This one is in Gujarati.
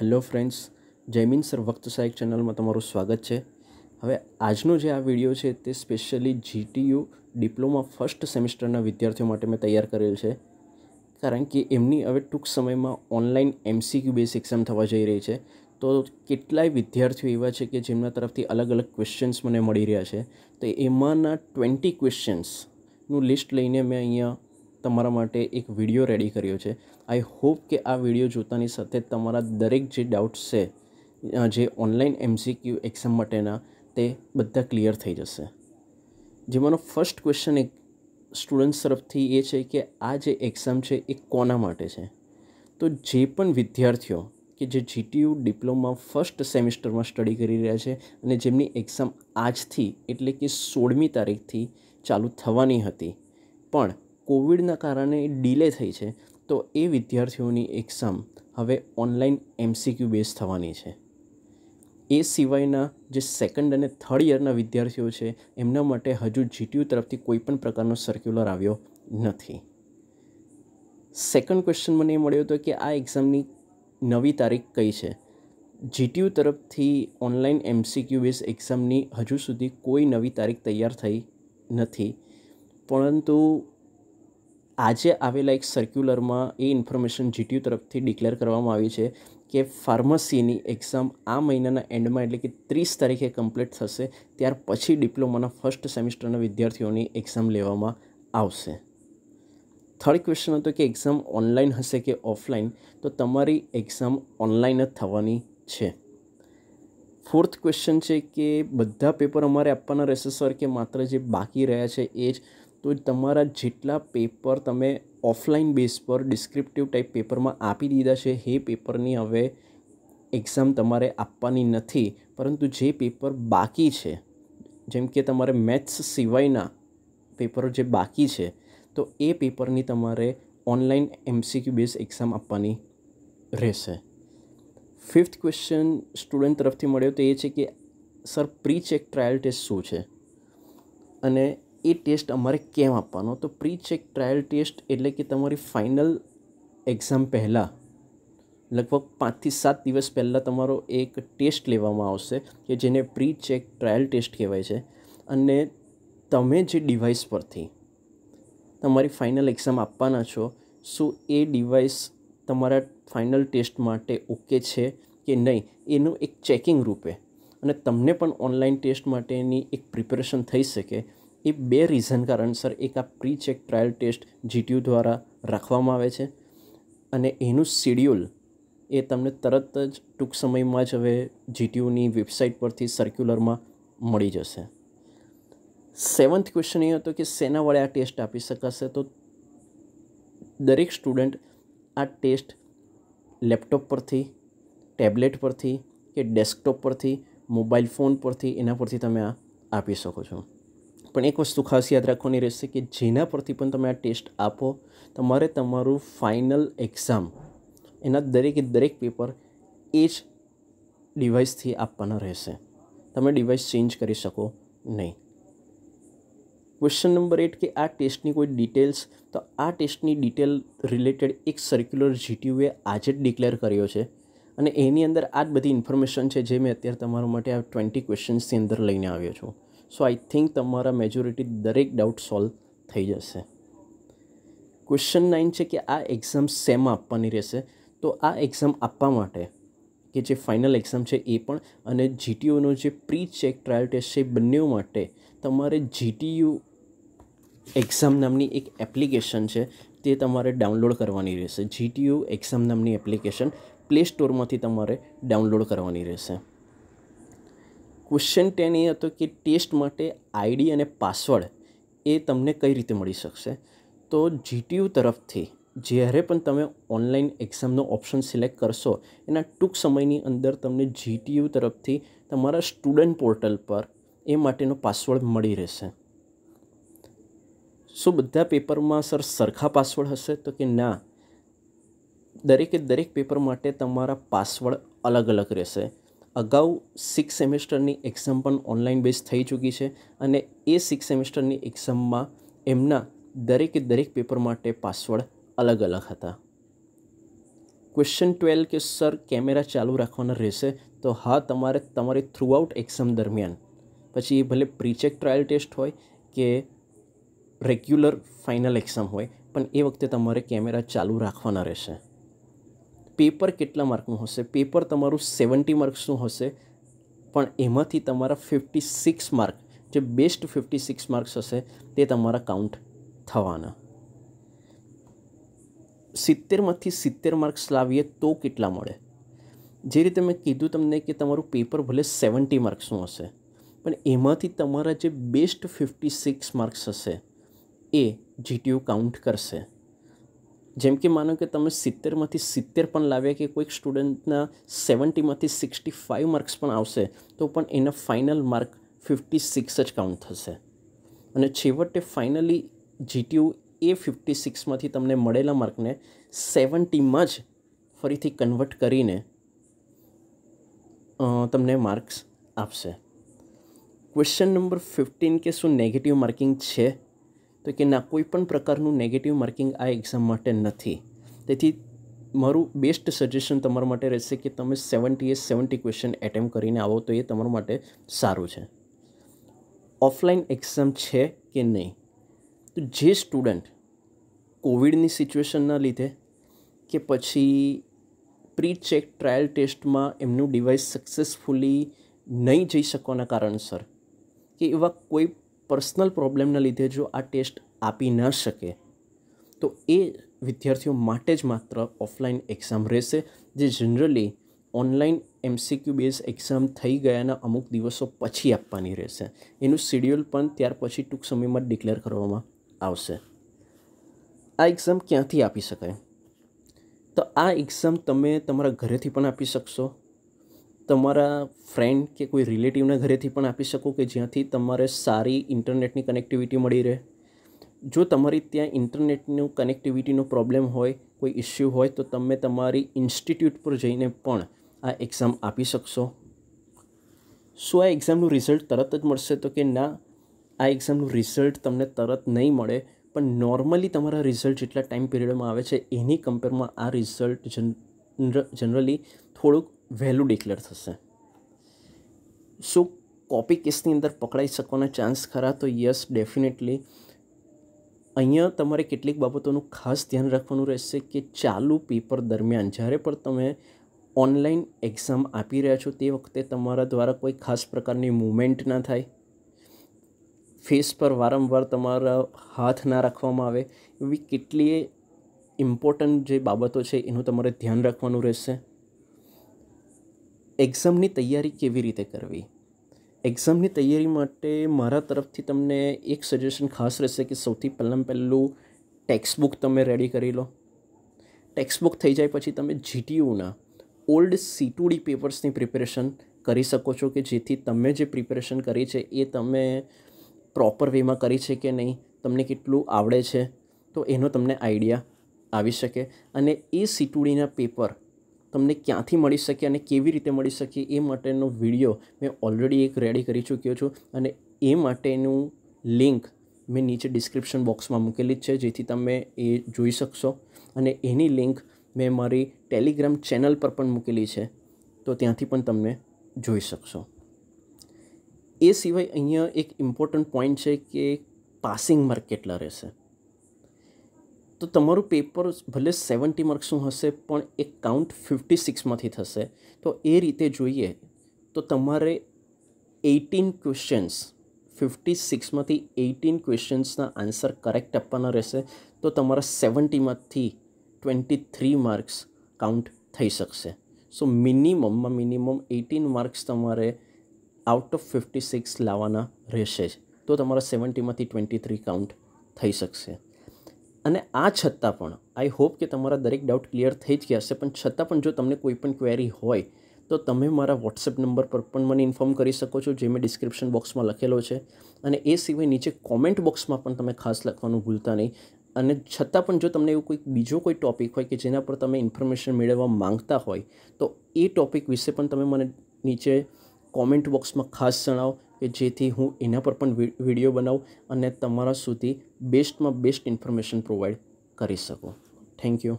હેલો ફ્રેન્ડ્સ જયમીન સર વક્ત સહાયક ચેનલમાં તમારું સ્વાગત છે હવે આજનો જે આ વિડીયો છે તે સ્પેશિયલી જીટીયુ ડિપ્લોમા ફર્સ્ટ સેમિસ્ટરના વિદ્યાર્થીઓ માટે મેં તૈયાર કરેલ છે કારણ કે એમની હવે ટૂંક સમયમાં ઓનલાઈન એમસીક્યુ બેઝ એક્ઝામ થવા જઈ રહી છે તો કેટલાય વિદ્યાર્થીઓ એવા છે કે જેમના તરફથી અલગ અલગ ક્વેશ્ચન્સ મને મળી રહ્યા છે તો એમાંના ટ્વેન્ટી ક્વેશ્ચન્સનું લિસ્ટ લઈને મેં અહીંયા તમારા માટે એક વિડીયો રેડી કર્યો છે આઈ હોપ કે આ વિડીયો જોતાની સાથે તમારા દરેક જે ડાઉટ્સ છે જે ઓનલાઈન એમસીક્યુ એક્ઝામ માટેના તે બધા ક્લિયર થઈ જશે જેમાંનો ફર્સ્ટ ક્વેશ્ચન એક સ્ટુડન્ટ્સ તરફથી એ છે કે આ જે એક્ઝામ છે એ કોના માટે છે તો જે પણ વિદ્યાર્થીઓ કે જે જીટીયુ ડિપ્લોમા ફર્સ્ટ સેમિસ્ટરમાં સ્ટડી કરી રહ્યા છે અને જેમની એક્ઝામ આજથી એટલે કે સોળમી તારીખથી ચાલુ થવાની હતી પણ કોવિડના કારણે ડિલે થઈ છે તો એ વિદ્યાર્થીઓની એક્ઝામ હવે ઓનલાઈન એમસીક્યુ બેઝ થવાની છે એ સિવાયના જે સેકન્ડ અને થર્ડ યરના વિદ્યાર્થીઓ છે એમના માટે હજુ જીટીયુ તરફથી કોઈપણ પ્રકારનો સર્ક્યુલર આવ્યો નથી સેકન્ડ ક્વેશ્ચન મને એ મળ્યો હતો કે આ એક્ઝામની નવી તારીખ કઈ છે જીટીયુ તરફથી ઓનલાઈન એમસીક્યુ બેઝ એક્ઝામની હજુ સુધી કોઈ નવી તારીખ તૈયાર થઈ નથી પરંતુ આજે આવેલા એક સર્ક્યુલરમાં એ ઇન્ફોર્મેશન જીટીયુ તરફથી ડિક્લેર કરવામાં આવી છે કે ફાર્મસીની એક્ઝામ આ મહિનાના એન્ડમાં એટલે કે ત્રીસ તારીખે કમ્પ્લીટ થશે ત્યાર પછી ડિપ્લોમાના ફર્સ્ટ સેમિસ્ટરના વિદ્યાર્થીઓની એક્ઝામ લેવામાં આવશે થર્ડ ક્વેશ્ચન હતો કે એક્ઝામ ઓનલાઈન હશે કે ઓફલાઈન તો તમારી એક્ઝામ ઓનલાઈન જ થવાની છે ફોર્થ ક્વેશ્ચન છે કે બધા પેપર અમારે આપવાના રહેશે સર કે માત્ર જે બાકી રહ્યા છે એ જ તો તમારા જેટલા પેપર તમે ઓફલાઈન બેઝ પર ડિસ્ક્રિપ્ટિવ ટાઈપ પેપરમાં આપી દીધા છે એ પેપરની હવે એક્ઝામ તમારે આપવાની નથી પરંતુ જે પેપર બાકી છે જેમ કે તમારે મેથ્સ સિવાયના પેપરો જે બાકી છે તો એ પેપરની તમારે ઓનલાઈન એમસીક્યુ બેઝ એક્ઝામ આપવાની રહેશે ફિફ્થ ક્વેશ્ચન સ્ટુડન્ટ તરફથી મળ્યો તો એ છે કે sir pre check trial test શું છે અને એ ટેસ્ટ અમારે કેમ આપવાનો તો પ્રી ચેક ટ્રાયલ ટેસ્ટ એટલે કે તમારી ફાઇનલ એક્ઝામ પહેલાં લગભગ પાંચથી સાત દિવસ પહેલાં તમારો એક ટેસ્ટ લેવામાં આવશે કે જેને પ્રી ચેક ટ્રાયલ ટેસ્ટ કહેવાય છે અને તમે જે ડિવાઇસ પરથી તમારી ફાઇનલ એક્ઝામ આપવાના છો શું એ ડિવાઇસ તમારા ફાઇનલ ટેસ્ટ માટે ઓકે છે કે નહીં એનું એક ચેકિંગ રૂપે અને તમને પણ ઓનલાઈન ટેસ્ટ માટેની એક પ્રિપેરેશન થઈ શકે એ બે રીઝન કારણસર એક આ pre check trial test GTU દ્વારા રાખવામાં આવે છે અને એનું શિડ્યુલ એ તમને તરત જ ટૂંક સમયમાં જ હવે જીટીયુની વેબસાઇટ પરથી સર્ક્યુલરમાં મળી જશે સેવન્થ ક્વેશ્ચન એ હતો કે શેના વડે આ ટેસ્ટ આપી શકાશે તો દરેક સ્ટુડન્ટ આ ટેસ્ટ લેપટોપ પરથી ટેબ્લેટ પરથી કે ડેસ્કટોપ પરથી મોબાઈલ ફોન પરથી એના પરથી તમે આ આપી શકો છો પણ એક વસ્તુ ખાસ યાદ રાખવાની રહેશે કે જેના પરથી પણ તમે આ ટેસ્ટ આપો તમારે તમારું ફાઇનલ એક્ઝામ એના દરેકે દરેક પેપર એ જ ડિવાઇસથી આપવાના રહેશે તમે ડિવાઇસ ચેન્જ કરી શકો નહીં ક્વેશ્ચન નંબર એટ કે આ ટેસ્ટની કોઈ ડિટેલ્સ તો આ ટેસ્ટની ડિટેલ રિલેટેડ એક સર્ક્યુલર જીટીયુએ આજે જ ડિક્લેર કર્યો છે અને એની અંદર આ જ બધી ઇન્ફોર્મેશન છે જે મેં અત્યારે તમારા માટે આ ટ્વેન્ટી ક્વેશ્ચન્સની અંદર લઈને આવ્યો છું સો આઈ થિંક તમારા મેજોરિટી દરેક ડાઉટ સોલ્વ થઈ જશે ક્વેશ્ચન નાઇન છે કે આ એક્ઝામ શેમાં આપવાની રહેશે તો આ એક્ઝામ આપવા માટે કે જે ફાઇનલ એક્ઝામ છે એ પણ અને જીટીયુનો જે પ્રી ચેક ટ્રાયલ ટેસ્ટ છે એ બંને માટે તમારે જીટીયુ એક્ઝામ નામની એક એપ્લિકેશન છે તે તમારે ડાઉનલોડ કરવાની રહેશે જીટીયુ એક્ઝામ નામની એપ્લિકેશન પ્લે સ્ટોરમાંથી તમારે ડાઉનલોડ કરવાની રહેશે ક્વેશ્ચન ટેન એ હતો કે ટેસ્ટ માટે આઈડી અને પાસવર્ડ એ તમને કઈ રીતે મળી શકશે તો જીટીયુ તરફથી જ્યારે પણ તમે ઓનલાઈન એક્ઝામનો ઓપ્શન સિલેક્ટ કરશો એના ટૂંક સમયની અંદર તમને જીટીયુ તરફથી તમારા સ્ટુડન્ટ પોર્ટલ પર એ માટેનો પાસવર્ડ મળી રહેશે શું બધા પેપરમાં સર સરખા પાસવર્ડ હશે તો કે ના દરેકે દરેક પેપર માટે તમારા પાસવર્ડ અલગ અલગ રહેશે અગાઉ સિક્સ સેમેસ્ટરની એક્ઝામ પણ ઓનલાઈન બેઝ થઈ ચૂકી છે અને એ સિક્સ સેમેસ્ટરની એક્ઝામમાં એમના દરેકે દરેક પેપર માટે પાસવર્ડ અલગ અલગ હતા ક્વેશ્ચન ટ્વેલ્વ કે સર કેમેરા ચાલુ રાખવાના રહેશે તો હા તમારે તમારી થ્રુઆઉટ એક્ઝામ દરમિયાન પછી એ ભલે પ્રીચેક ટ્રાયલ ટેસ્ટ હોય કે રેગ્યુલર ફાઇનલ એક્ઝામ હોય પણ એ વખતે તમારે કેમેરા ચાલુ રાખવાના રહેશે પેપર કેટલા માર્કનું હશે પેપર તમારું સેવન્ટી માર્ક્સનું હશે પણ એમાંથી તમારા ફિફ્ટી સિક્સ માર્ક જે બેસ્ટ ફિફ્ટી સિક્સ માર્ક્સ હશે તે તમારા કાઉન્ટ થવાના સિત્તેરમાંથી સિત્તેર માર્ક્સ લાવીએ તો કેટલા મળે જે રીતે મેં કીધું તમને કે તમારું પેપર ભલે સેવન્ટી માર્ક્સનું હશે પણ એમાંથી તમારા જે બેસ્ટ ફિફ્ટી સિક્સ માર્ક્સ હશે એ જીટીયુ કાઉન્ટ કરશે જેમ કે માનો કે તમે સિત્તેરમાંથી સિત્તેર પણ લાવ્યા કે કોઈક સ્ટુડન્ટના સેવન્ટીમાંથી સિક્સટી ફાઇવ માર્ક્સ પણ આવશે તો પણ એના ફાઇનલ માર્ક ફિફ્ટી સિક્સ જ કાઉન્ટ થશે અને છેવટે ફાઇનલી જીટીયુ એ ફિફ્ટી સિક્સમાંથી તમને મળેલા માર્કને સેવન્ટીમાં જ ફરીથી કન્વર્ટ કરીને તમને માર્ક્સ આપશે ક્વેશ્ચન નંબર ફિફ્ટીન કે શું નેગેટિવ માર્કિંગ છે તો કે ના કોઈ પણ પ્રકારનું નેગેટિવ માર્કિંગ આ એક્ઝામ માટે નથી તેથી મારું બેસ્ટ સજેશન તમારા માટે રહેશે કે તમે સેવન્ટી એ સેવન્ટી ક્વેશ્ચન એટેમ્પ કરીને આવો તો એ તમારા માટે સારું છે ઓફલાઈન એક્ઝામ છે કે નહીં તો જે સ્ટુડન્ટ કોવિડની સિચ્યુએશનના લીધે કે પછી પ્રી ચેક ટ્રાયલ ટેસ્ટમાં એમનું ડિવાઇસ સક્સેસફુલી નહીં જઈ શકવાના કારણસર કે એવા કોઈ પર્સનલ પ્રોબ્લેમના લીધે જો આ ટેસ્ટ આપી ન શકે તો એ વિદ્યાર્થીઓ માટે જ માત્ર ઓફલાઈન એક્ઝામ રહેશે જે generally online MCQ base exam થઈ ગયાના અમુક દિવસો પછી આપવાની રહેશે એનું શિડ્યુલ પણ ત્યાર પછી ટૂંક સમયમાં ડિક્લેર કરવામાં આવશે આ એક્ઝામ ક્યાંથી આપી શકાય તો આ એક્ઝામ તમે તમારા ઘરેથી પણ આપી શકશો તમારા ફ્રેન્ડ કે કોઈ રિલેટિવના ઘરેથી પણ આપી શકો કે જ્યાંથી તમારે સારી ઇન્ટરનેટની કનેક્ટિવિટી મળી રહે જો તમારી ત્યાં ઇન્ટરનેટનું કનેક્ટિવિટીનો પ્રોબ્લેમ હોય કોઈ ઇશ્યુ હોય તો તમે તમારી ઇન્સ્ટિટ્યૂટ પર જઈને પણ આ એક્ઝામ આપી શકશો શું આ એક્ઝામનું રિઝલ્ટ તરત જ મળશે તો કે ના આ એક્ઝામનું રિઝલ્ટ તમને તરત નહીં મળે પણ નોર્મલી તમારા રિઝલ્ટ જેટલા ટાઈમ પીરિયડમાં આવે છે એની કમ્પેરમાં આ રિઝલ્ટ જનરલી થોડુંક વહેલું ડિક્લેર થશે શું કોપી કેસની અંદર પકડાઈ શકવાના ચાન્સ ખરા તો યસ ડેફિનેટલી અહીંયા તમારે કેટલીક બાબતોનું ખાસ ધ્યાન રાખવાનું રહેશે કે ચાલુ પેપર દરમિયાન જ્યારે પણ તમે ઓનલાઈન એક્ઝામ આપી રહ્યા છો તે વખતે તમારા દ્વારા કોઈ ખાસ પ્રકારની મુમેન્ટ ના થાય ફેસ પર વારંવાર તમારા હાથ ના રાખવામાં આવે એવી કેટલીય ઇમ્પોર્ટન્ટ જે બાબતો છે એનું તમારે ધ્યાન રાખવાનું રહેશે એક્ઝામની તૈયારી કેવી રીતે કરવી એક્ઝામની તૈયારી માટે મારા તરફથી તમને એક સજેશન ખાસ રહેશે કે સૌથી પહેલાં પહેલું ટેક્સ્ટબુક તમે રેડી કરી લો ટેક્સ્ટબુક થઈ જાય પછી તમે જીટીયુના ઓલ્ડ સીટુડી પેપર્સની પ્રિપેરેશન કરી શકો છો કે જેથી તમે જે પ્રિપેરેશન કરી છે એ તમે પ્રોપર વેમાં કરી છે કે નહીં તમને કેટલું આવડે છે તો એનો તમને આઈડિયા આવી શકે અને એ સીટુડીના પેપર તમને ક્યાંથી મળી શકે અને કેવી રીતે મળી શકે એ માટેનો વિડીયો મેં ઓલરેડી એક રેડી કરી ચૂક્યો છું અને એ માટેનું લિંક મેં નીચે ડિસ્ક્રિપ્શન બોક્સમાં મૂકેલી જ છે જેથી તમે એ જોઈ શકશો અને એની લિંક મેં મારી ટેલિગ્રામ ચેનલ પર પણ મૂકેલી છે તો ત્યાંથી પણ તમે જોઈ શકશો એ સિવાય અહીંયા એક ઇમ્પોર્ટન્ટ પોઈન્ટ છે કે પાસિંગ માર્ક કેટલા રહેશે તો તમારું પેપર ભલે સેવન્ટી માર્ક્સનું હશે પણ એ કાઉન્ટ ફિફ્ટી સિક્સમાંથી થશે તો એ રીતે જોઈએ તો તમારે એઇટીન ક્વેશ્ચન્સ ફિફ્ટી સિક્સમાંથી એઇટીન ક્વેશ્ચન્સના આન્સર કરેક્ટ આપવાના રહેશે તો તમારા સેવન્ટીમાંથી ટ્વેન્ટી થ્રી માર્ક્સ કાઉન્ટ થઈ શકશે સો મિનિમમમાં મિનિમમ એઇટીન માર્ક્સ તમારે આઉટ ઓફ ફિફ્ટી સિક્સ લાવવાના રહેશે જ તો તમારા સેવન્ટીમાંથી ટ્વેન્ટી થ્રી કાઉન્ટ થઈ શકશે અને આ છતાં પણ આઈ હોપ કે તમારા દરેક ડાઉટ ક્લિયર થઈ જ ગયા હશે પણ છતાં પણ જો તમને કોઈ પણ ક્વેરી હોય તો તમે મારા વોટ્સએપ નંબર પર પણ મને ઇન્ફોર્મ કરી શકો છો જે મેં ડિસ્ક્રિપ્શન બોક્સમાં લખેલો છે અને એ સિવાય નીચે કોમેન્ટ બોક્સમાં પણ તમે ખાસ લખવાનું ભૂલતા નહીં અને છતાં પણ જો તમને એવું કોઈ બીજો કોઈ ટૉપિક હોય કે જેના પર તમે ઇન્ફોર્મેશન મેળવવા માંગતા હોય તો એ ટૉપિક વિશે પણ તમે મને નીચે કોમેન્ટ બોક્સમાં ખાસ જણાવો કે જેથી હું એના પર પણ વિડીયો બનાવું અને તમારા સુધી બેસ્ટમાં બેસ્ટ ઇન્ફોર્મેશન પ્રોવાઈડ કરી શકું થેન્ક યુ